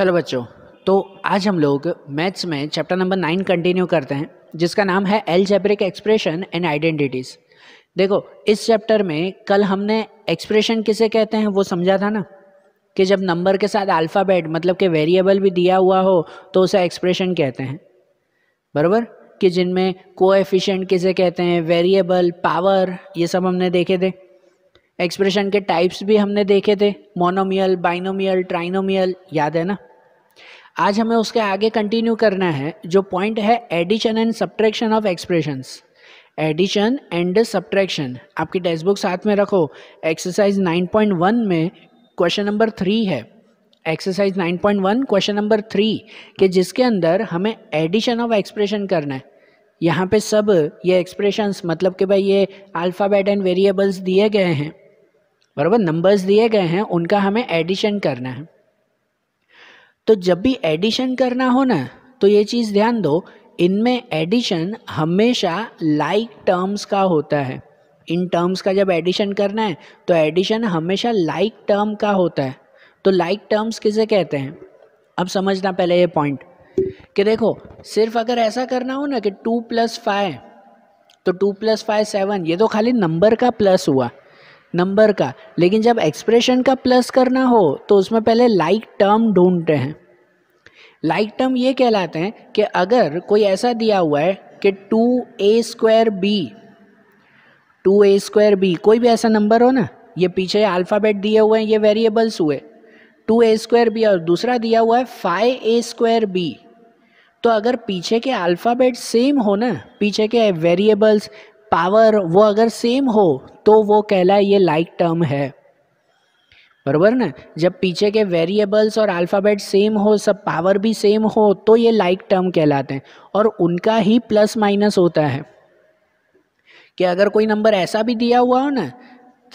चलो बच्चों तो आज हम लोग मैथ्स में चैप्टर नंबर नाइन कंटिन्यू करते हैं जिसका नाम है algebraic expression and identities देखो इस चैप्टर में कल हमने एक्सप्रेशन किसे कहते हैं वो समझा था ना कि जब नंबर के साथ अल्फ़ाबेट मतलब कि वेरिएबल भी दिया हुआ हो तो उसे एक्सप्रेशन कहते हैं बराबर कि जिनमें कोएफिशिएंट किसे कहते हैं वेरिएबल पावर ये सब हमने देखे थे एक्सप्रेशन के टाइप्स भी हमने देखे थे मोनोमियल बाइनोमियल ट्राइनोमियल याद है ना आज हमें उसके आगे कंटिन्यू करना है जो पॉइंट है addition and subtraction of expressions addition and subtraction आपकी टेक्स्ट बुक साथ में रखो एक्सरसाइज 9.1 में क्वेश्चन नंबर थ्री है एक्सरसाइज 9.1 क्वेश्चन नंबर थ्री के जिसके अंदर हमें एडिशन ऑफ एक्सप्रेशन करना है यहाँ पे सब ये एक्सप्रेशंस मतलब कि भाई ये अल्फ़ाबेट एंड वेरिएबल्स दिए गए हैं बराबर नंबर्स दिए गए हैं उनका हमें एडिशन करना है तो जब भी एडिशन करना हो ना तो ये चीज़ ध्यान दो इनमें एडिशन हमेशा लाइक like टर्म्स का होता है इन टर्म्स का जब एडिशन करना है तो एडिशन हमेशा लाइक like टर्म का होता है तो लाइक like टर्म्स किसे कहते हैं अब समझना पहले ये पॉइंट कि देखो सिर्फ अगर ऐसा करना हो ना कि टू प्लस फाइव तो टू प्लस फाइव सेवन ये तो खाली नंबर का प्लस हुआ नंबर का लेकिन जब एक्सप्रेशन का प्लस करना हो तो उसमें पहले लाइक टर्म ढूंढते हैं लाइक टर्म ये कहलाते हैं कि अगर कोई ऐसा दिया हुआ है कि two A square B two A square B कोई भी ऐसा नंबर हो ना ये पीछे अल्फ़ाबेट दिए हुए हैं ये वेरिएबल्स हुए टू ए स्क्वायर बी और दूसरा दिया हुआ है फाइव ए स्क्वायर बी तो अगर पीछे के अल्फ़ाबेट सेम हो ना पीछे के वेरिएबल्स पावर वो अगर सेम हो तो वो कहलाए ये लाइक टर्म है बरबर ना जब पीछे के वेरिएबल्स और अल्फ़ाबेट सेम हो सब पावर भी सेम हो तो ये लाइक टर्म कहलाते हैं और उनका ही प्लस माइनस होता है कि अगर कोई नंबर ऐसा भी दिया हुआ हो ना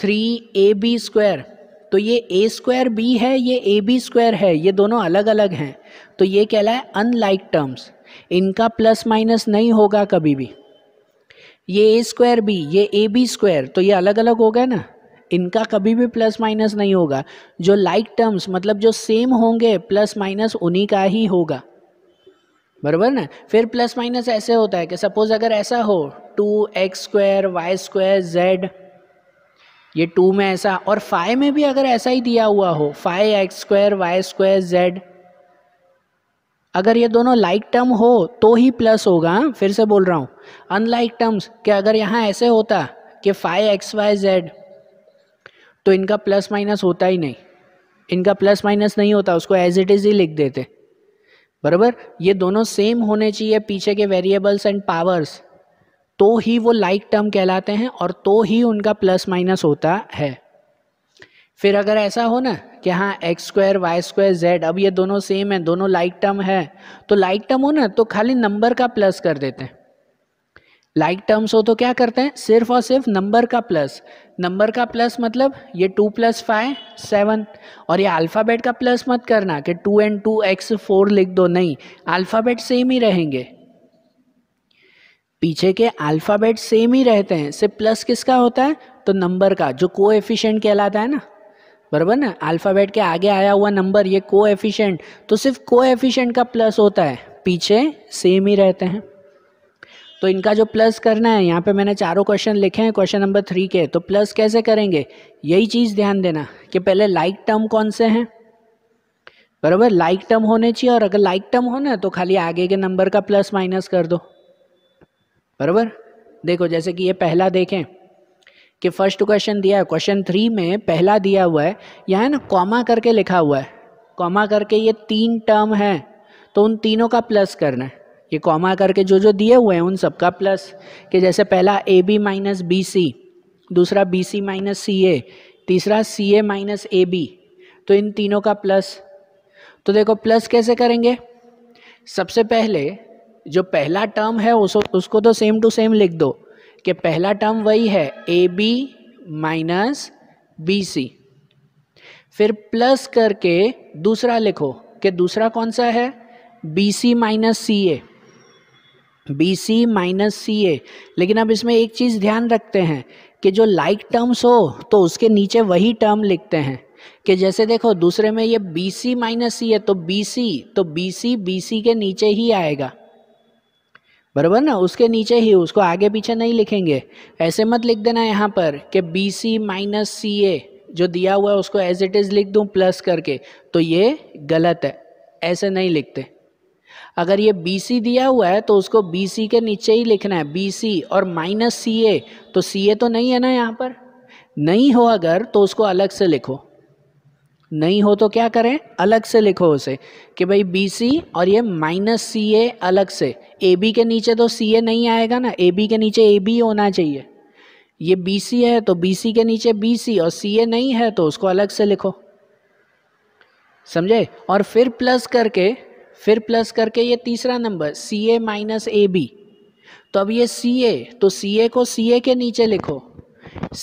थ्री ए बी स्क्वायर तो ये ए स्क्वायर बी है ये ए बी स्क्वायर है ये दोनों अलग अलग हैं तो ये कहलाए अनलाइक टर्म्स इनका प्लस माइनस नहीं होगा कभी भी ये ए स्क्वायर बी ये ए बी स्क्वायर तो ये अलग अलग हो गए ना इनका कभी भी प्लस माइनस नहीं होगा जो लाइक like टर्म्स मतलब जो सेम होंगे प्लस माइनस उन्हीं का ही होगा बराबर ना फिर प्लस माइनस ऐसे होता है कि सपोज अगर ऐसा हो two X square Y square Z ये टू में ऐसा और फाइव में भी अगर ऐसा ही दिया हुआ हो five X square Y square Z अगर ये दोनों लाइक like टर्म हो तो ही प्लस होगा हाँ? फिर से बोल रहा हूँ अनलाइक टर्म्स कि अगर यहाँ ऐसे होता कि फाइव एक्स वाई जेड तो इनका प्लस माइनस होता ही नहीं इनका प्लस माइनस नहीं होता उसको एज इट इज़ ही लिख देते बराबर ये दोनों सेम होने चाहिए पीछे के वेरिएबल्स एंड पावर्स तो ही वो लाइक like टर्म कहलाते हैं और तो ही उनका प्लस माइनस होता है फिर अगर ऐसा हो ना कि हाँ X square Y square Z अब ये दोनों सेम है दोनों लाइक टर्म है तो लाइक टर्म हो ना तो खाली नंबर का प्लस कर देते हैं लाइक like टर्म्स हो तो क्या करते हैं सिर्फ और सिर्फ नंबर का प्लस नंबर का प्लस मतलब ये टू प्लस फाइव सेवन और ये अल्फ़ाबेट का प्लस मत करना कि two and two X four लिख दो नहीं अल्फ़ाबेट सेम ही रहेंगे पीछे के अल्फ़ाबेट सेम ही रहते हैं सिर्फ प्लस किसका होता है तो नंबर का जो को कहलाता है ना बराबर ना अल्फ़ाबेट के आगे आया हुआ नंबर ये को एफिशेंट तो सिर्फ को एफिशेंट का प्लस होता है पीछे सेम ही रहते हैं तो इनका जो प्लस करना है यहाँ पे मैंने चारों क्वेश्चन लिखे हैं क्वेश्चन नंबर थ्री के तो प्लस कैसे करेंगे यही चीज़ ध्यान देना कि पहले लाइक टर्म कौन से हैं बराबर लाइक टर्म होने चाहिए और अगर लाइक टर्म हो ना तो खाली आगे के नंबर का प्लस माइनस कर दो बराबर देखो जैसे कि ये पहला देखें कि फर्स्ट क्वेश्चन दिया है क्वेश्चन थ्री में पहला दिया हुआ है यहाँ है ना कॉमा करके लिखा हुआ है कॉमा करके ये तीन टर्म है तो उन तीनों का प्लस करना है ये कॉमा करके जो जो दिए हुए हैं उन सबका प्लस कि जैसे पहला A B minus B C दूसरा बी सी माइनस सी ए तीसरा सी ए माइनस ए बी तो इन तीनों का प्लस तो देखो प्लस कैसे करेंगे सबसे पहले जो पहला टर्म है उस, उसको तो सेम टू सेम लिख दो कि पहला टर्म वही है A B minus B C फिर प्लस करके दूसरा लिखो कि दूसरा कौन सा है B C minus C A B C minus C A लेकिन अब इसमें एक चीज़ ध्यान रखते हैं कि जो लाइक like टर्म्स हो तो उसके नीचे वही टर्म लिखते हैं कि जैसे देखो दूसरे में ये बी सी माइनस सी है तो बी सी तो बी सी बी सी के नीचे ही आएगा बराबर ना उसके नीचे ही उसको आगे पीछे नहीं लिखेंगे ऐसे मत लिख देना यहाँ पर कि बी सी माइनस सी ए जो दिया हुआ है उसको एज इट इज़ लिख दूँ प्लस करके तो ये गलत है ऐसे नहीं लिखते अगर ये बी सी दिया हुआ है तो उसको बी सी के नीचे ही लिखना है बी सी और माइनस सी ए तो सी ए तो नहीं है ना यहाँ पर नहीं हो अगर तो उसको अलग से लिखो नहीं हो तो क्या करें अलग से लिखो उसे कि भाई बी सी और ये माइनस सी ए अलग से ए बी के नीचे तो सी ए नहीं आएगा ना ए बी के नीचे ए बी होना चाहिए ये बी सी है तो बी सी के नीचे बी सी और सी ए नहीं है तो उसको अलग से लिखो समझे और फिर प्लस करके फिर प्लस करके ये तीसरा number C A minus A B तो अब ये सी ए तो सी ए को सी ए के नीचे लिखो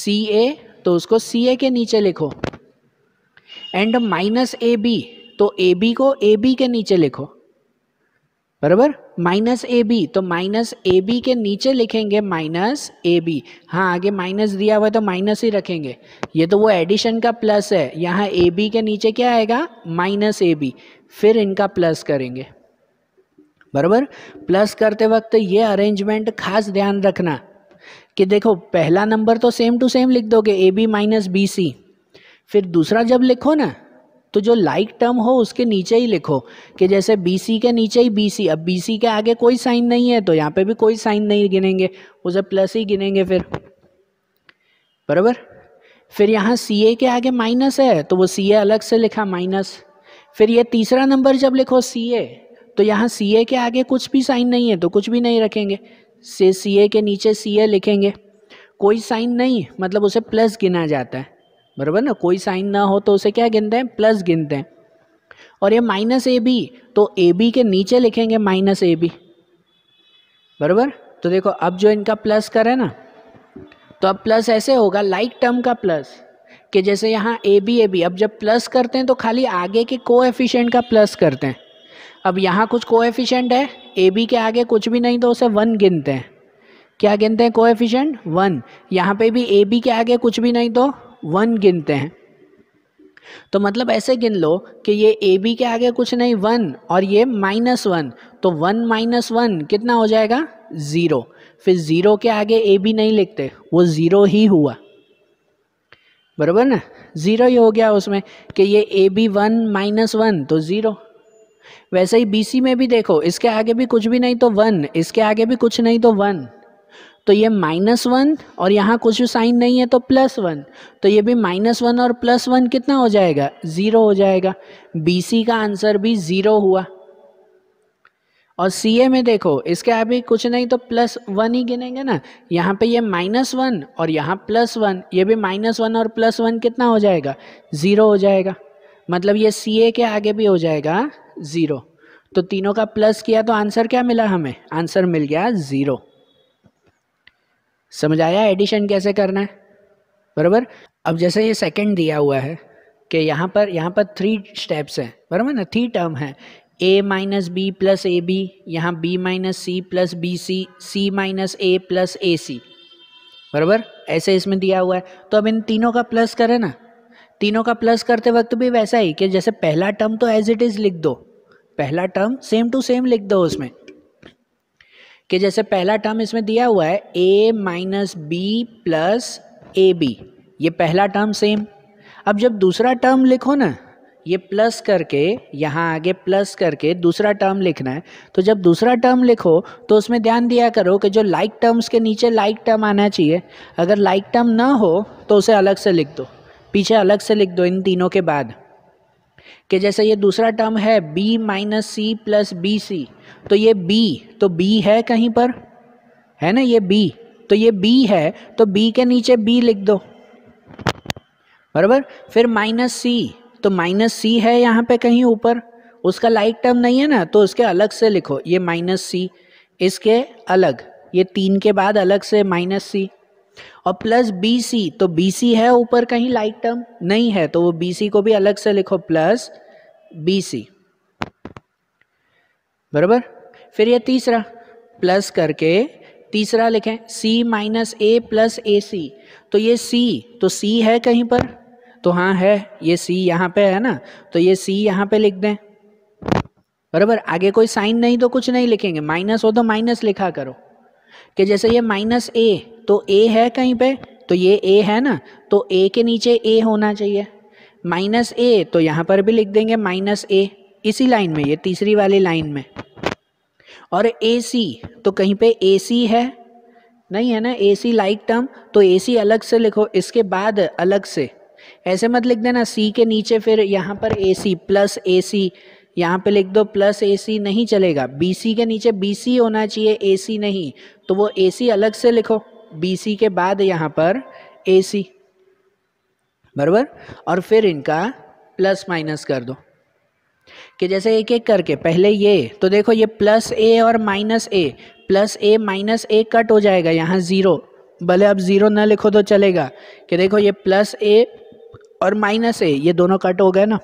सी ए तो उसको सी ए के नीचे लिखो एंड माइनस ए बी तो ए बी को ए बी के नीचे लिखो बराबर माइनस ए बी तो माइनस ए बी के नीचे लिखेंगे माइनस ए बी हाँ आगे माइनस दिया हुआ है तो माइनस ही रखेंगे ये तो वो एडिशन का प्लस है यहाँ ए बी के नीचे क्या आएगा माइनस ए बी फिर इनका प्लस करेंगे बराबर प्लस करते वक्त ये अरेंजमेंट खास ध्यान रखना कि देखो पहला नंबर तो सेम टू सेम लिख दोगे A B minus B C फिर दूसरा जब लिखो ना तो जो लाइक like टर्म हो उसके नीचे ही लिखो कि जैसे बी के नीचे ही बी अब बी के आगे कोई साइन नहीं है तो यहाँ पे भी कोई साइन नहीं गिनेंगे उसे प्लस ही गिनेंगे फिर बराबर फिर यहाँ सी के आगे माइनस है तो वो सी अलग से लिखा माइनस फिर ये तीसरा नंबर जब लिखो सी तो यहाँ सी के आगे कुछ भी साइन नहीं है तो कुछ भी नहीं रखेंगे से सी के नीचे सी लिखेंगे कोई साइन नहीं मतलब उसे प्लस गिना जाता है बराबर ना कोई साइन ना हो तो उसे क्या गिनते हैं प्लस गिनते हैं और ये माइनस ए बी तो ए बी के नीचे लिखेंगे माइनस ए बी बराबर तो देखो अब जो इनका प्लस कर है ना तो अब प्लस ऐसे होगा लाइक टर्म का प्लस कि जैसे यहाँ ए बी ए बी अब जब प्लस करते हैं तो खाली आगे के एफिशेंट का प्लस करते हैं अब यहाँ कुछ कोएफिशिएंट है ए बी के आगे कुछ भी नहीं तो उसे वन गिनते हैं क्या गिनते हैं को एफिशेंट वन यहाँ पर भी ए बी के आगे कुछ भी नहीं तो वन गिनते हैं तो मतलब ऐसे गिन लो कि ये ए बी के आगे कुछ नहीं वन और ये माइनस वन तो वन माइनस वन कितना हो जाएगा ज़ीरो फिर ज़ीरो के आगे ए बी नहीं लिखते वो ज़ीरो ही हुआ बराबर ना ज़ीरो ही हो गया उसमें कि ये A B one minus one तो ज़ीरो वैसे ही बी सी में भी देखो इसके आगे भी कुछ भी नहीं तो वन इसके आगे भी कुछ नहीं तो वन तो ये माइनस वन और यहाँ कुछ भी साइन नहीं है तो प्लस वन तो ये भी माइनस वन और प्लस वन कितना हो जाएगा ज़ीरो हो जाएगा बी सी का आंसर भी ज़ीरो हुआ और सी ए में देखो इसके अभी कुछ नहीं तो प्लस वन ही गिनेंगे ना यहाँ पे ये माइनस वन और यहाँ प्लस वन ये भी माइनस वन और प्लस वन कितना हो जाएगा ज़ीरो हो जाएगा मतलब ये सी ए के आगे भी हो जाएगा ज़ीरो तो तीनों का प्लस किया तो आंसर क्या मिला हमें आंसर मिल गया ज़ीरो समझ आया एडिशन कैसे करना है बराबर अब जैसे ये सेकंड दिया हुआ है कि यहाँ पर यहाँ पर थ्री स्टेप्स हैं बराबर ना थ्री टर्म है A minus B plus A B यहाँ B minus C plus B C C minus A plus A C बराबर ऐसे इसमें दिया हुआ है तो अब इन तीनों का प्लस करें ना तीनों का प्लस करते वक्त भी वैसा ही कि जैसे पहला टर्म तो एज इट इज़ लिख दो पहला टर्म सेम टू सेम लिख दो उसमें कि जैसे पहला टर्म इसमें दिया हुआ है A minus B plus A B ये पहला टर्म सेम अब जब दूसरा टर्म लिखो ना ये प्लस करके यहाँ आगे प्लस करके दूसरा टर्म लिखना है तो जब दूसरा टर्म लिखो तो उसमें ध्यान दिया करो कि जो लाइक टर्म्स के नीचे लाइक टर्म आना चाहिए अगर लाइक टर्म ना हो तो उसे अलग से लिख दो पीछे अलग से लिख दो इन तीनों के बाद कि जैसे ये दूसरा टर्म है b minus C plus B C तो ये b तो b है कहीं पर है ना ये b तो ये b है तो b के नीचे b लिख दो बराबर फिर माइनस सी तो माइनस सी है यहाँ पे कहीं ऊपर उसका लाइक टर्म नहीं है ना तो उसके अलग से लिखो ये माइनस सी इसके अलग ये तीन के बाद अलग से माइनस सी और प्लस बी सी तो बी सी है ऊपर कहीं लाइक टर्म नहीं है तो वो बी सी को भी अलग से लिखो प्लस बी सी बराबर फिर ये तीसरा प्लस करके तीसरा लिखें सी माइनस ए प्लस ए सी तो ये सी तो सी है कहीं पर तो हाँ है ये सी यहाँ पे है ना तो ये सी यहाँ पे लिख दें बराबर आगे कोई साइन नहीं तो कुछ नहीं लिखेंगे माइनस हो तो माइनस लिखा करो कि जैसे ये माइनस ए तो ए है कहीं पे तो ये ए है ना तो ए के नीचे ए होना चाहिए माइनस ए तो यहाँ पर भी लिख देंगे माइनस ए इसी लाइन में ये तीसरी वाली लाइन में और ए सी तो कहीं पे ए सी है नहीं है ना ए सी लाइक टर्म तो ए सी अलग से लिखो इसके बाद अलग से ऐसे मत लिख देना सी के नीचे फिर यहाँ पर ए सी प्लस ए सी यहाँ पे लिख दो प्लस ए सी नहीं चलेगा बी सी के नीचे बी सी होना चाहिए ए सी नहीं तो वो ए सी अलग से लिखो BC के बाद यहाँ पर AC बराबर और फिर इनका प्लस माइनस कर दो कि जैसे एक एक करके पहले ये तो देखो ये प्लस ए और minus A plus A minus A cut हो जाएगा यहाँ ज़ीरो भले अब ज़ीरो ना लिखो तो चलेगा कि देखो ये प्लस ए और माइनस ए ये दोनों कट हो गए ना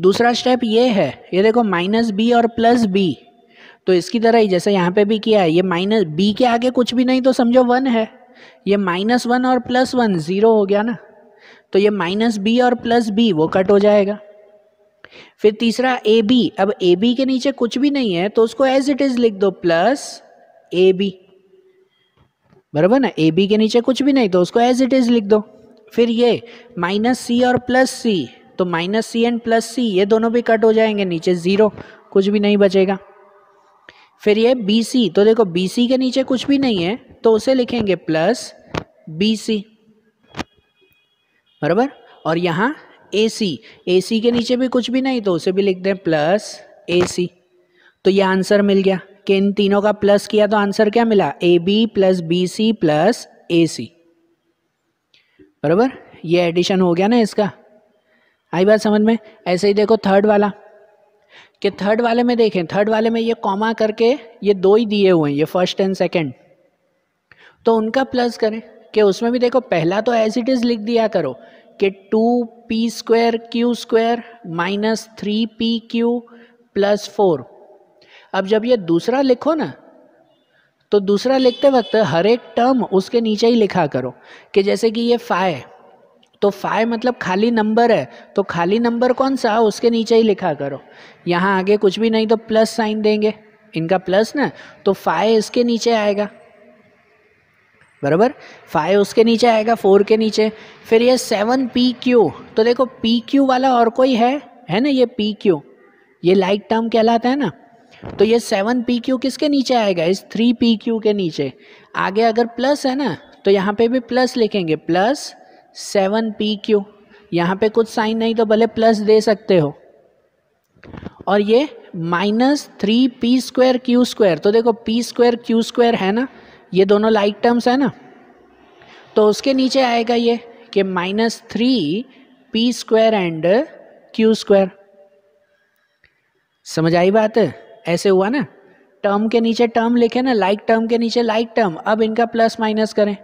दूसरा स्टेप ये है ये देखो माइनस बी और प्लस बी तो इसकी तरह ही जैसे यहाँ पे भी किया है ये माइनस बी के आगे कुछ भी नहीं तो समझो वन है ये माइनस वन और प्लस वन ज़ीरो हो गया ना तो ये माइनस बी और प्लस बी वो कट हो जाएगा फिर तीसरा ए बी अब ए बी के नीचे कुछ भी नहीं है तो उसको एज इट इज़ लिख दो प्लस ए बी बराबर ना ए बी के नीचे कुछ भी नहीं तो उसको एज इट इज़ लिख दो फिर ये माइनस सी और प्लस सी तो minus C and plus C ये दोनों भी कट हो जाएंगे नीचे ज़ीरो कुछ भी नहीं बचेगा फिर ये बी सी तो देखो बी सी के नीचे कुछ भी नहीं है तो उसे लिखेंगे प्लस बी सी बराबर और यहाँ ए सी ए सी के नीचे भी कुछ भी नहीं तो उसे भी लिख दें प्लस ए सी तो ये आंसर मिल गया कि इन तीनों का प्लस किया तो आंसर क्या मिला A B plus B C plus A C बराबर ये एडिशन हो गया ना इसका आई बात समझ में ऐसे ही देखो थर्ड वाला कि थर्ड वाले में देखें थर्ड वाले में ये कॉमा करके ये दो ही दिए हुए हैं ये फर्स्ट एंड सेकेंड तो उनका प्लस करें कि उसमें भी देखो पहला तो एज इट इज़ लिख दिया करो कि two P square Q square minus three P Q plus four अब जब ये दूसरा लिखो ना तो दूसरा लिखते वक्त हर एक टर्म उसके नीचे ही लिखा करो कि जैसे कि ये फाइव तो फाइव मतलब खाली नंबर है तो खाली नंबर कौन सा उसके नीचे ही लिखा करो यहाँ आगे कुछ भी नहीं तो प्लस साइन देंगे इनका प्लस ना तो फाइव इसके नीचे आएगा बराबर फाइव उसके नीचे आएगा फोर के नीचे फिर ये सेवन पी क्यू तो देखो पी क्यू वाला और कोई है है ना ये पी क्यू ये लाइक टर्म कहलाता है ना तो ये सेवन पी क्यू किसके नीचे आएगा इस थ्री पी क्यू के नीचे आगे अगर प्लस है ना तो यहाँ पे भी प्लस लिखेंगे प्लस सेवन पी क्यू यहाँ पर कुछ साइन नहीं तो भले प्लस दे सकते हो और ये minus three P square Q square तो देखो पी स्क्वायर क्यू स्क्वायर है ना ये दोनों लाइक टर्म्स है ना तो उसके नीचे आएगा ये कि minus three P square and Q square समझ आई बात है ऐसे हुआ ना टर्म के नीचे टर्म लिखे ना लाइक टर्म के नीचे लाइक टर्म अब इनका प्लस माइनस करें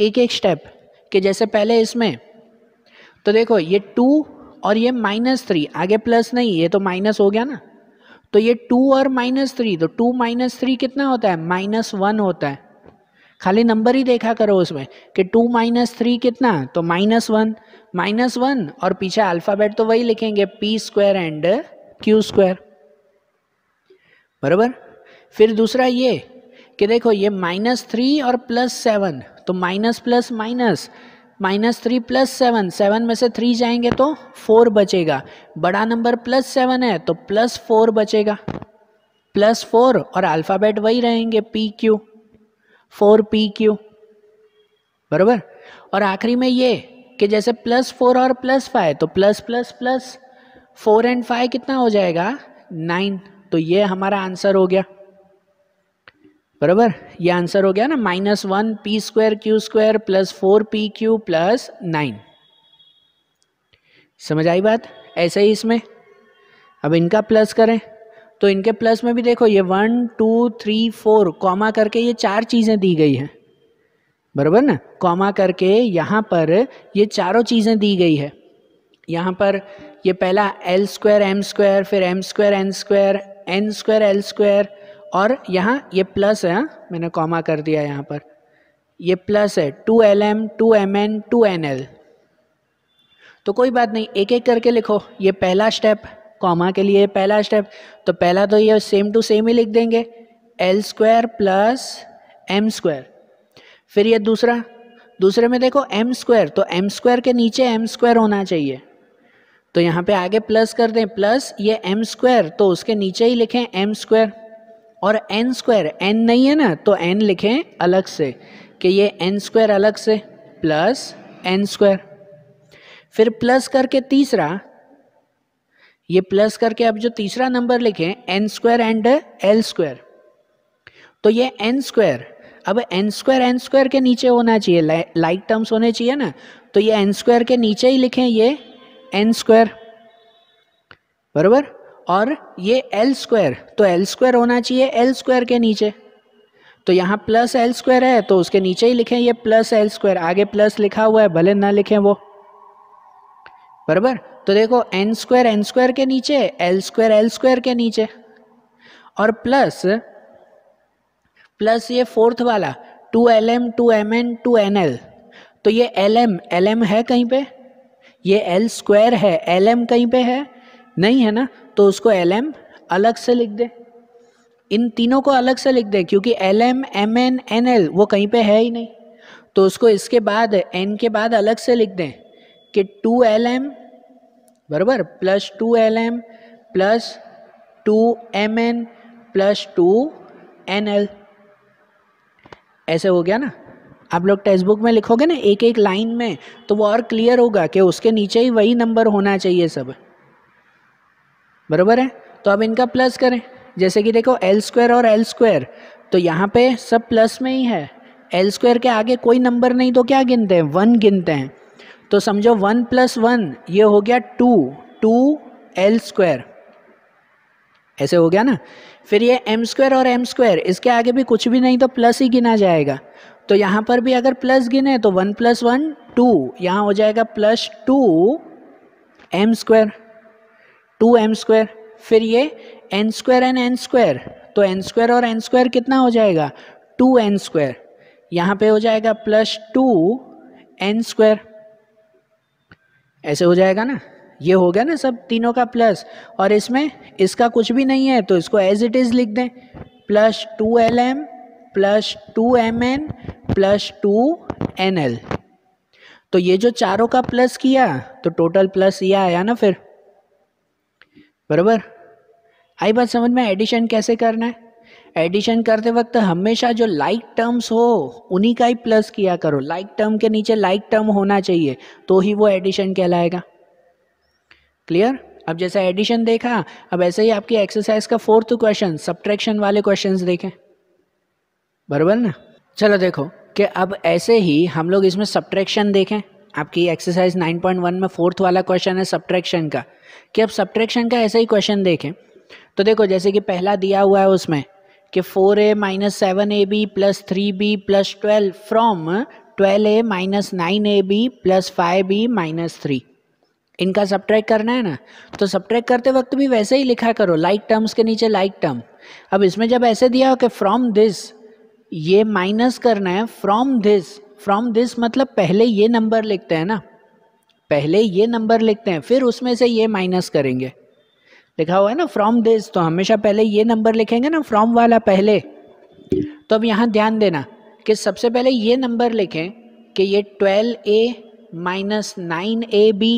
एक एक स्टेप कि जैसे पहले इसमें तो देखो ये टू और ये माइनस थ्री आगे प्लस नहीं ये तो माइनस हो गया ना तो ये टू और माइनस थ्री तो टू माइनस थ्री कितना होता है माइनस वन होता है खाली नंबर ही देखा करो उसमें कि टू माइनस थ्री कितना तो माइनस वन माइनस वन और पीछे अल्फ़ाबेट तो वही लिखेंगे P square and Q square बराबर फिर दूसरा ये कि देखो ये माइनस थ्री और प्लस सेवन तो minus plus minus minus three plus seven seven में से थ्री जाएंगे तो फोर बचेगा बड़ा नंबर प्लस सेवन है तो प्लस फोर बचेगा प्लस फोर और अल्फ़ाबेट वही रहेंगे P Q four P Q बराबर और आखिरी में ये कि जैसे प्लस फोर और प्लस फाइव तो plus plus plus four and five कितना हो जाएगा नाइन तो ये हमारा आंसर हो गया बराबर ये आंसर हो गया ना minus one P square Q square plus four P Q plus nine समझ आई बात ऐसे ही इसमें अब इनका प्लस करें तो इनके प्लस में भी देखो ये one two three four comma करके ये चार चीज़ें दी गई हैं बराबर ना कॉमा करके यहाँ पर ये चारों चीज़ें दी गई है यहाँ पर ये पहला एल स्क्वायर एम स्क्वायर फिर M square N square N square L square और यहाँ ये प्लस है हाँ, मैंने कॉमा कर दिया यहाँ पर ये प्लस है two L M two M N two N L तो कोई बात नहीं एक एक करके लिखो ये पहला स्टेप कॉमा के लिए पहला स्टेप तो पहला तो ये सेम टू सेम ही लिख देंगे L square plus M square फिर ये दूसरा दूसरे में देखो एम स्क्वायर तो एम स्क्वायर के नीचे एम स्क्वायर होना चाहिए तो यहाँ पे आगे प्लस कर दें प्लस ये एम स्क्वायर तो उसके नीचे ही लिखें एम स्क्वायर और एन स्क्वायर एन नहीं है ना तो एन लिखें अलग से कि ये एन स्क्वायर अलग से प्लस एन स्क्वायर फिर प्लस करके तीसरा ये प्लस करके अब जो तीसरा नंबर लिखें N square and L square तो ये एन स्क्वायर अब एन स्क्वायर एन स्क्वायर के नीचे होना चाहिए लाइक टर्म्स होने चाहिए ना तो ये एन स्क्वायर के नीचे ही लिखें ये एन स्क्वायर बराबर और ये एल स्क्वायर तो एल स्क्वायर होना चाहिए एल स्क्वायर के नीचे तो यहाँ प्लस एल स्क्वायर है तो उसके नीचे ही लिखें ये प्लस एल स्क्वायर आगे प्लस लिखा हुआ है भले ना लिखें वो बराबर तो देखो एन स्क्वायर एन स्क्वायर के नीचे एल स्क्वायर एल स्क्वायर के नीचे और प्लस प्लस ये फोर्थ वाला two L M two M N two N L तो ये एल एम एल एम है कहीं पे ये एल स्क्वायर है एल एम कहीं पे है नहीं है ना तो उसको एल एम अलग से लिख दे इन तीनों को अलग से लिख दे क्योंकि L M M N N L वो कहीं पे है ही नहीं तो उसको इसके बाद एन के बाद अलग से लिख दें कि टू एल एम बराबर plus two L M plus two M N plus two N L ऐसे हो गया ना आप लोग टेक्स्ट बुक में लिखोगे ना एक एक लाइन में तो वो और क्लियर होगा कि उसके नीचे ही वही नंबर होना चाहिए सब बराबर है तो अब इनका प्लस करें जैसे कि देखो एल स्क्वायर और एल स्क्वायर तो यहाँ पे सब प्लस में ही है एल स्क्वायर के आगे कोई नंबर नहीं तो क्या गिनते हैं वन गिनते हैं तो समझो वन प्लस वन ये हो गया टू टू एल स्क्वायर ऐसे हो गया ना फिर ये एम स्क्वायर और एम स्क्वायर इसके आगे भी कुछ भी नहीं तो प्लस ही गिना जाएगा तो यहाँ पर भी अगर प्लस गिने तो वन प्लस वन टू यहाँ हो जाएगा plus two M square two M square फिर ये N square and N square तो एन स्क्वायर और एन स्क्वायर कितना हो जाएगा टू एन स्क्वायर यहाँ पे हो जाएगा प्लस टू एन स्क्वायर ऐसे हो जाएगा ना ये हो गया ना सब तीनों का प्लस और इसमें इसका कुछ भी नहीं है तो इसको एज इट इज़ लिख दें plus two L M plus two M N plus two N L तो ये जो चारों का प्लस किया तो टोटल प्लस ये आया ना फिर बराबर आई बात समझ में एडिशन कैसे करना है एडिशन करते वक्त हमेशा जो लाइक टर्म्स हो उन्हीं का ही प्लस किया करो लाइक टर्म के नीचे लाइक टर्म होना चाहिए तो ही वो एडिशन कहलाएगा क्लियर अब जैसा एडिशन देखा अब ऐसे ही आपकी एक्सरसाइज का फोर्थ क्वेश्चन सब्ट्रैक्शन वाले क्वेश्चंस देखें बराबर ना चलो देखो कि अब ऐसे ही हम लोग इसमें सब्ट्रैक्शन देखें आपकी एक्सरसाइज 9.1 में फोर्थ वाला क्वेश्चन है सब्ट्रैक्शन का कि अब सब्ट्रैक्शन का ऐसा ही क्वेश्चन देखें तो देखो जैसे कि पहला दिया हुआ है उसमें कि four A minus seven A B plus three B plus twelve from twelve A minus nine A B plus five B minus three इनका सब्ट्रैक करना है ना तो सब्ट्रैक करते वक्त भी वैसे ही लिखा करो लाइक टर्म्स के नीचे लाइक टर्म अब इसमें जब ऐसे दिया हो कि फ्रॉम दिस ये माइनस करना है फ्रॉम दिस फ्रॉम दिस मतलब पहले ये नंबर लिखते हैं ना पहले ये नंबर लिखते हैं फिर उसमें से ये माइनस करेंगे लिखा हुआ है ना फ्रॉम दिस तो हमेशा पहले ये नंबर लिखेंगे ना फ्रॉम वाला पहले तो अब यहाँ ध्यान देना कि सबसे पहले ये नंबर लिखें कि ये twelve A minus nine A B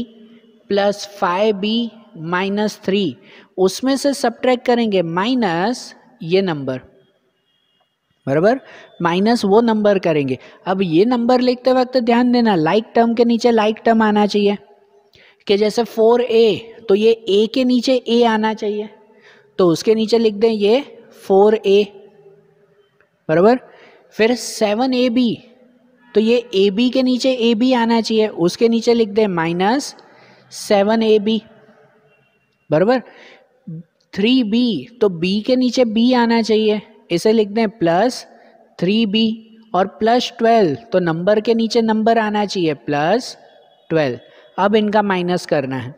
plus five B minus three उसमें से सब्ट्रैक्ट करेंगे माइनस ये नंबर बराबर माइनस वो नंबर करेंगे अब ये नंबर लिखते वक्त ध्यान देना लाइक टर्म के नीचे लाइक टर्म आना चाहिए कि जैसे फोर ए तो ये ए के नीचे ए आना चाहिए तो उसके नीचे लिख दें ये फोर ए बराबर फिर सेवन ए बी तो ये ए बी के नीचे ए बी आना चाहिए उसके नीचे लिख दें माइनस सेवन ए बी बराबर थ्री बी तो बी के नीचे बी आना चाहिए इसे लिख दें प्लस थ्री बी और प्लस ट्वेल्व तो नंबर के नीचे नंबर आना चाहिए प्लस ट्वेल्व अब इनका माइनस करना है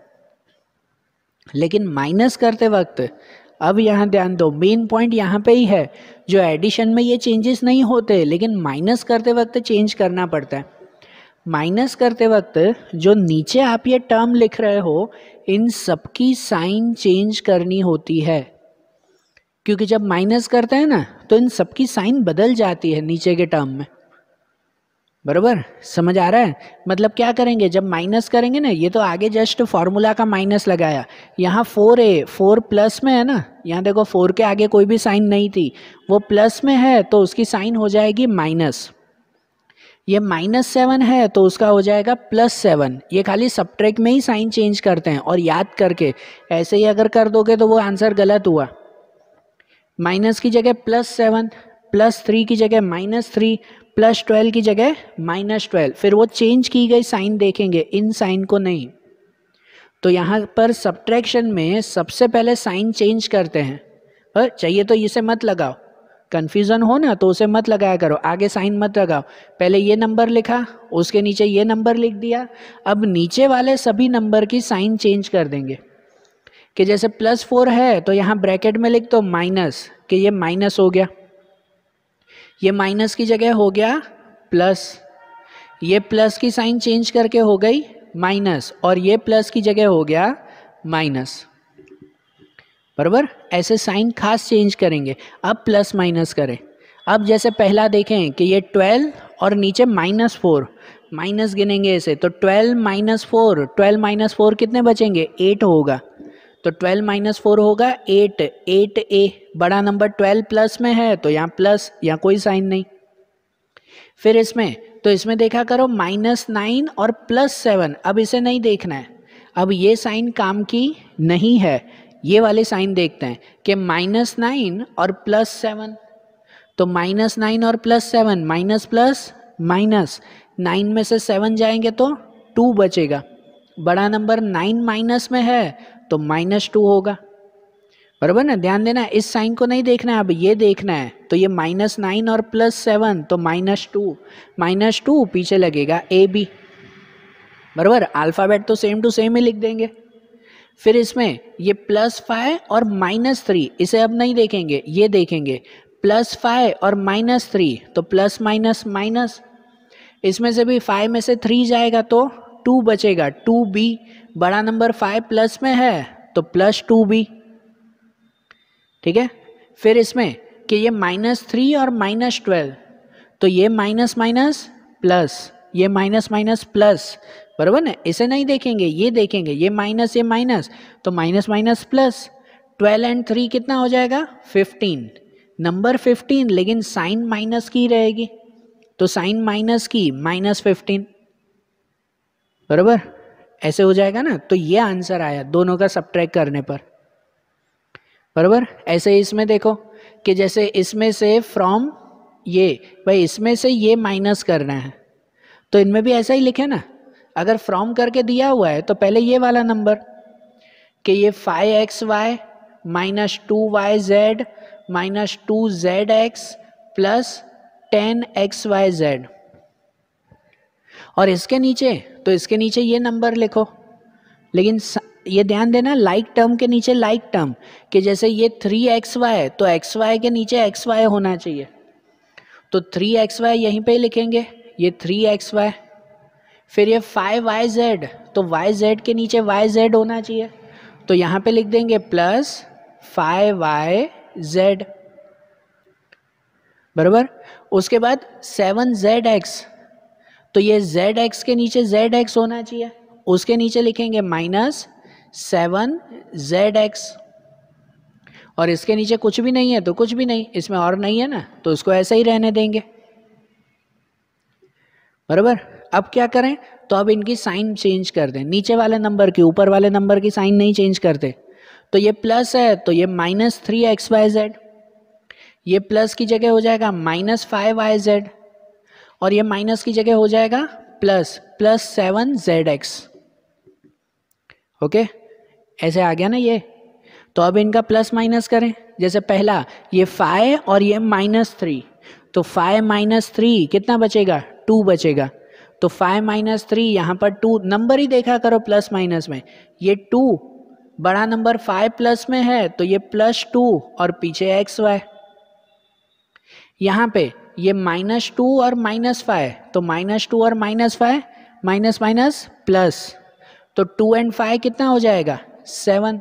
लेकिन माइनस करते वक्त अब यहाँ ध्यान दो मेन पॉइंट यहाँ पे ही है जो एडिशन में ये चेंजेस नहीं होते लेकिन माइनस करते वक्त चेंज करना पड़ता है माइनस करते वक्त जो नीचे आप ये टर्म लिख रहे हो इन सबकी साइन चेंज करनी होती है क्योंकि जब माइनस करते हैं ना तो इन सबकी साइन बदल जाती है नीचे के टर्म में बरोबर समझ आ रहा है मतलब क्या करेंगे जब माइनस करेंगे ना ये तो आगे जस्ट फार्मूला का माइनस लगाया यहाँ फोर ए फोर प्लस में है ना यहाँ देखो फोर के आगे कोई भी साइन नहीं थी वो प्लस में है तो उसकी साइन हो जाएगी माइनस ये माइनस सेवन है तो उसका हो जाएगा प्लस सेवन ये खाली सब्ट्रैक में ही साइन चेंज करते हैं और याद करके ऐसे ही अगर कर दोगे तो वो आंसर गलत हुआ माइनस की जगह प्लस सेवन प्लस थ्री की जगह माइनस थ्री प्लस ट्वेल्व की जगह माइनस ट्वेल्व फिर वो चेंज की गई साइन देखेंगे इन साइन को नहीं तो यहाँ पर सब्ट्रैक्शन में सबसे पहले साइन चेंज करते हैं और चाहिए तो इसे मत लगाओ कन्फ्यूज़न हो ना तो उसे मत लगाया करो आगे साइन मत लगाओ पहले ये नंबर लिखा उसके नीचे ये नंबर लिख दिया अब नीचे वाले सभी नंबर की साइन चेंज कर देंगे कि जैसे प्लस फोर है तो यहाँ ब्रैकेट में लिख दो तो माइनस कि ये माइनस हो गया ये माइनस की जगह हो गया प्लस ये प्लस की साइन चेंज करके हो गई माइनस और ये प्लस की जगह हो गया माइनस बराबर ऐसे साइन खास चेंज करेंगे अब प्लस माइनस करें अब जैसे पहला देखें कि ये ट्वेल्व और नीचे माइनस फोर माइनस गिनेंगे ऐसे तो twelve minus four twelve minus four कितने बचेंगे एट होगा तो ट्वेल्व माइनस फोर होगा एट एट ए बड़ा नंबर ट्वेल्व प्लस में है तो यहाँ प्लस यहाँ कोई साइन नहीं फिर इसमें तो इसमें देखा करो माइनस नाइन और प्लस सेवन अब इसे नहीं देखना है अब ये साइन काम की नहीं है ये वाले साइन देखते हैं कि माइनस नाइन और प्लस सेवन तो माइनस नाइन और plus seven minus plus minus nine में से सेवन जाएंगे तो टू बचेगा बड़ा नंबर नाइन माइनस में है तो माइनस टू होगा बराबर ना ध्यान देना इस साइन को नहीं देखना है अब ये देखना है तो ये माइनस नाइन और प्लस सेवन तो माइनस टू माइनस टू पीछे लगेगा ए बी बराबर अल्फ़ाबेट तो सेम टू सेम ही लिख देंगे फिर इसमें ये प्लस फाइव और माइनस थ्री इसे अब नहीं देखेंगे ये देखेंगे प्लस फाइव और माइनस थ्री तो प्लस माइनस माइनस इसमें से भी फाइव में से थ्री जाएगा तो टू बचेगा टू बी बड़ा नंबर फाइव प्लस में है तो प्लस टू बी ठीक है फिर इसमें कि ये माइनस थ्री और माइनस ट्वेल्व तो ये माइनस माइनस प्लस ये माइनस माइनस प्लस बराबर ना इसे नहीं देखेंगे ये देखेंगे ये माइनस ये माइनस तो minus minus plus twelve and three कितना हो जाएगा फिफ्टीन नंबर फिफ्टीन लेकिन साइन माइनस की रहेगी तो साइन माइनस की माइनस फिफ्टीन बराबर ऐसे हो जाएगा ना तो ये आंसर आया दोनों का सब करने पर बराबर ऐसे इसमें देखो कि जैसे इसमें से फ्रॉम ये भाई इसमें से ये माइनस करना है तो इनमें भी ऐसा ही लिखे ना अगर फ्रॉम करके दिया हुआ है तो पहले ये वाला नंबर कि ये five X Y minus two Y Z minus two Z X plus ten X Y Z और इसके नीचे तो इसके नीचे ये नंबर लिखो लेकिन ये ध्यान देना लाइक टर्म के नीचे लाइक टर्म कि जैसे ये थ्री एक्स वाई है तो एक्स वाई के नीचे एक्स वाई होना चाहिए तो थ्री एक्स वाई यहीं पर लिखेंगे ये थ्री एक्स वाई फिर ये फाइव वाई जेड तो वाई जेड के नीचे वाई जेड होना चाहिए तो यहाँ पे लिख देंगे प्लस फाइव वाई जेड बराबर उसके बाद सेवन जेड एक्स तो ये जेड एक्स के नीचे जेड एक्स होना चाहिए उसके नीचे लिखेंगे माइनस सेवन जेड एक्स और इसके नीचे कुछ भी नहीं है तो कुछ भी नहीं इसमें और नहीं है ना तो इसको ऐसे ही रहने देंगे बराबर अब क्या करें तो अब इनकी साइन चेंज कर दें नीचे वाले नंबर की ऊपर वाले नंबर की साइन नहीं चेंज करते तो ये प्लस है तो ये minus three X Y Z ये प्लस की जगह हो जाएगा माइनस फाइव वाई जेड और ये माइनस की जगह हो जाएगा plus plus seven Z X okay ऐसे आ गया ना ये तो अब इनका प्लस माइनस करें जैसे पहला ये फाइव और ये माइनस थ्री तो फाइव माइनस थ्री कितना बचेगा टू बचेगा तो फाइव माइनस थ्री यहाँ पर टू नंबर ही देखा करो प्लस माइनस में ये टू बड़ा नंबर फाइव प्लस में है तो ये प्लस टू और पीछे एक्स वाई यहाँ पे ये माइनस टू और माइनस फाइव तो माइनस टू और minus five minus minus plus तो टू एंड फाइव कितना हो जाएगा सेवन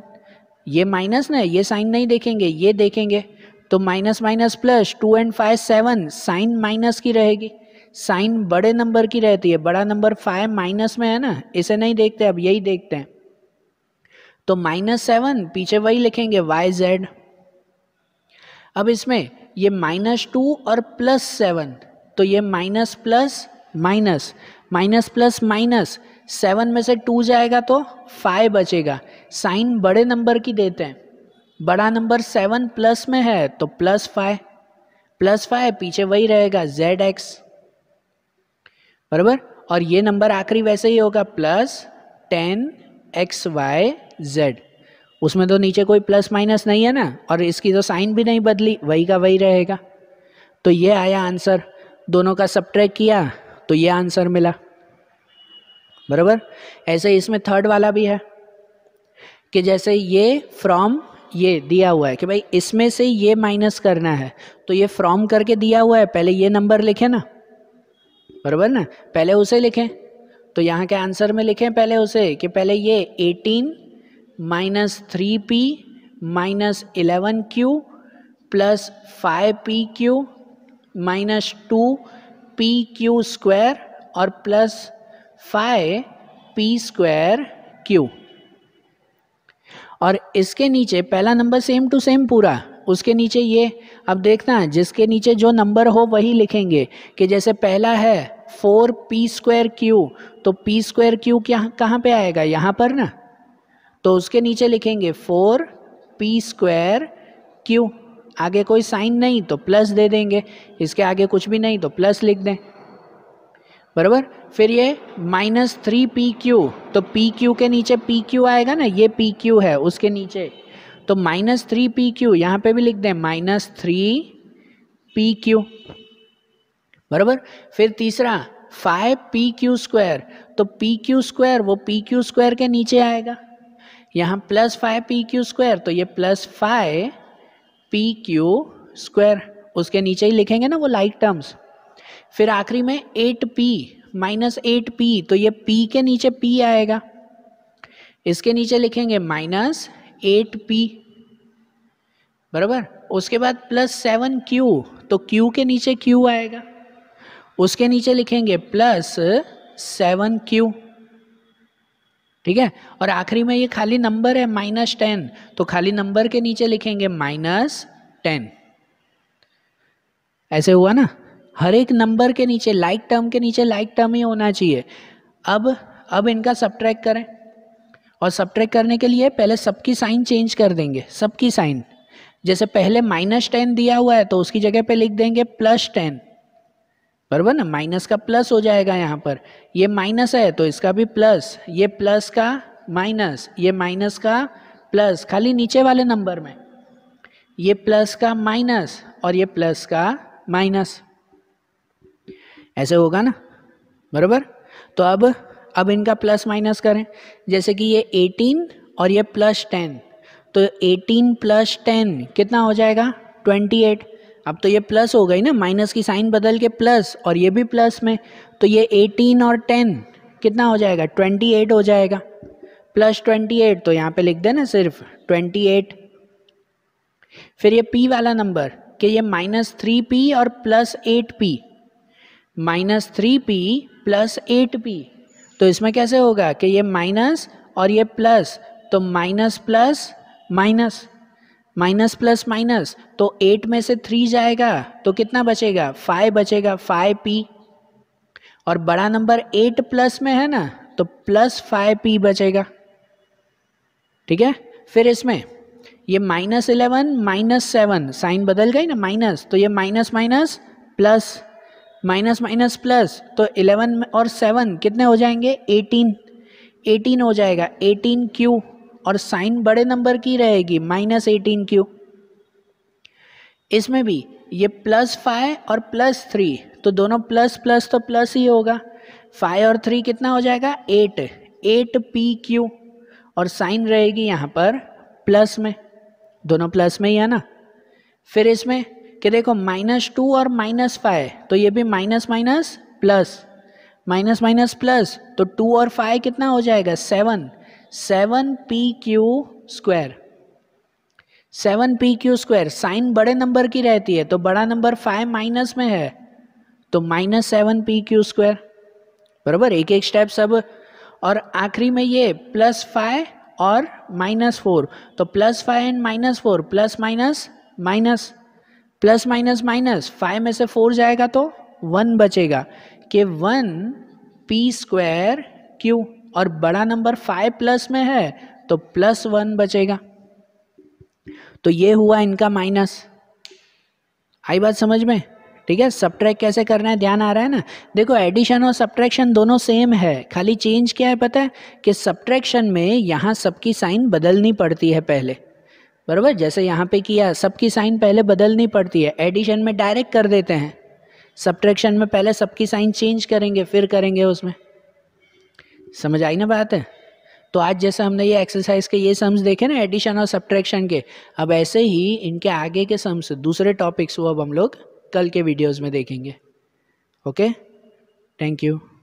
ये माइनस ना ये साइन नहीं देखेंगे ये देखेंगे तो minus minus plus two and five seven sign minus की रहेगी साइन बड़े नंबर की रहती है बड़ा नंबर फाइव माइनस में है ना इसे नहीं देखते अब यही देखते हैं तो माइनस सेवन पीछे वही लिखेंगे वाई जेड अब इसमें ये माइनस टू और प्लस सेवन तो ये minus plus minus minus plus minus seven में से टू जाएगा तो फाइव बचेगा साइन बड़े नंबर की देते हैं बड़ा नंबर सेवन प्लस में है तो प्लस फाइव प्लस फाइव पीछे वही रहेगा जेड एक्स बराबर और ये नंबर आखिरी वैसे ही होगा plus ten X Y Z उसमें तो नीचे कोई प्लस माइनस नहीं है ना और इसकी तो साइन भी नहीं बदली वही का वही रहेगा तो ये आया आंसर दोनों का सब किया तो ये आंसर मिला बराबर ऐसे इसमें थर्ड वाला भी है कि जैसे ये फ्रॉम ये दिया हुआ है कि भाई इसमें से ये माइनस करना है तो ये फ्रॉम करके दिया हुआ है पहले ये नंबर लिखे ना बराबर ना पहले उसे लिखें तो यहाँ के आंसर में लिखें पहले उसे कि पहले ये eighteen minus three P minus eleven Q plus five P Q minus two P Q square और plus five P square Q और इसके नीचे पहला नंबर सेम टू सेम पूरा उसके नीचे ये अब देखना जिसके नीचे जो नंबर हो वही लिखेंगे कि जैसे पहला है फोर पी स्क्वायर क्यू तो पी स्क्वायर क्यू क्या कहाँ पे आएगा यहाँ पर ना तो उसके नीचे लिखेंगे फोर पी स्क्वायर क्यू आगे कोई साइन नहीं तो प्लस दे देंगे इसके आगे कुछ भी नहीं तो प्लस लिख दें बराबर फिर ये माइनस थ्री पी क्यू तो पी क्यू के नीचे पी क्यू आएगा ना ये पी क्यू है उसके नीचे तो माइनस थ्री पी क्यू यहाँ पे भी लिख दें माइनस थ्री पी क्यू बराबर फिर तीसरा फाइव पी क्यू स्क्वायर तो पी क्यू स्क्वायर वो पी क्यू स्क्वायर के नीचे आएगा यहाँ plus five P Q square तो ये plus five P Q square उसके नीचे ही लिखेंगे ना वो लाइक टर्म्स फिर आखिरी में eight P minus eight P तो ये पी के नीचे पी आएगा इसके नीचे लिखेंगे माइनस एट पी बराबर उसके बाद प्लस सेवन क्यू तो क्यू के नीचे क्यू आएगा उसके नीचे लिखेंगे प्लस सेवन क्यू ठीक है और आखिरी में ये खाली नंबर है माइनस टेन तो खाली नंबर के नीचे लिखेंगे माइनस टेन ऐसे हुआ ना हर एक नंबर के नीचे लाइक like टर्म के नीचे लाइक like टर्म ही होना चाहिए अब अब इनका सब्ट्रैक करें और सब्ट्रैक करने के लिए पहले सबकी साइन चेंज कर देंगे सबकी साइन जैसे पहले माइनस टेन दिया हुआ है तो उसकी जगह पे लिख देंगे प्लस टेन बरबर ना माइनस का प्लस हो जाएगा यहाँ पर ये माइनस है तो इसका भी प्लस ये प्लस का माइनस ये माइनस का प्लस खाली नीचे वाले नंबर में ये प्लस का माइनस और ये प्लस का माइनस ऐसे होगा ना बरबर तो अब अब इनका प्लस माइनस करें जैसे कि ये 18 और ये प्लस 10 तो 18 प्लस 10 कितना हो जाएगा 28 अब तो ये प्लस हो गई ना माइनस की साइन बदल के प्लस और ये भी प्लस में तो ये एटीन और टेन कितना हो जाएगा ट्वेंटी एट हो जाएगा प्लस ट्वेंटी एट तो यहाँ पे लिख देना सिर्फ ट्वेंटी एट फिर ये पी वाला नंबर कि ये माइनस थ्री पी और plus eight P minus three P plus eight P तो इसमें कैसे होगा कि ये माइनस और ये प्लस तो minus plus minus minus plus minus तो एट में से थ्री जाएगा तो कितना बचेगा फाइव बचेगा फाइव पी और बड़ा नंबर एट प्लस में है ना तो प्लस फाइव पी बचेगा ठीक है फिर इसमें ये minus eleven minus seven sign बदल गई ना माइनस तो ये minus minus plus minus minus plus तो इलेवन और सेवन कितने हो जाएंगे एटीन एटीन हो जाएगा एटीन क्यू और साइन बड़े नंबर की रहेगी माइनस एटीन क्यू इसमें भी ये प्लस फाइव और प्लस थ्री तो दोनों प्लस प्लस तो प्लस ही होगा फाइव और थ्री कितना हो जाएगा एट एट पी क्यू और साइन रहेगी यहाँ पर प्लस में दोनों प्लस में ही है ना फिर इसमें कि देखो माइनस टू और माइनस फाइव तो ये भी minus minus plus minus minus plus तो टू और फाइव कितना हो जाएगा seven seven P Q square seven P Q square sign बड़े नंबर की रहती है तो बड़ा नंबर फाइव माइनस में है तो minus seven P Q square बराबर एक एक स्टेप सब और आखिरी में ये प्लस फाइव और माइनस फोर तो plus five and minus four plus minus minus plus minus minus five में से फोर जाएगा तो वन बचेगा कि वन पी स्क्वायर क्यू और बड़ा नंबर फाइव प्लस में है तो प्लस वन बचेगा तो ये हुआ इनका माइनस आई बात समझ में ठीक है सब्ट्रैक कैसे करना है ध्यान आ रहा है ना देखो एडिशन और सब्ट्रैक्शन दोनों सेम है खाली चेंज क्या है पता है कि सब्ट्रैक्शन में यहाँ सबकी साइन बदलनी पड़ती है पहले बरबर जैसे यहाँ पे किया सबकी साइन पहले बदलनी पड़ती है एडिशन में डायरेक्ट कर देते हैं सब्ट्रैक्शन में पहले सबकी साइन चेंज करेंगे फिर करेंगे उसमें समझ आई ना बात है तो आज जैसे हमने ये एक्सरसाइज के ये सम्स देखे ना एडिशन और सब्ट्रैक्शन के अब ऐसे ही इनके आगे के सम्स दूसरे टॉपिक्स वो अब हम लोग कल के वीडियोज़ में देखेंगे ओके थैंक यू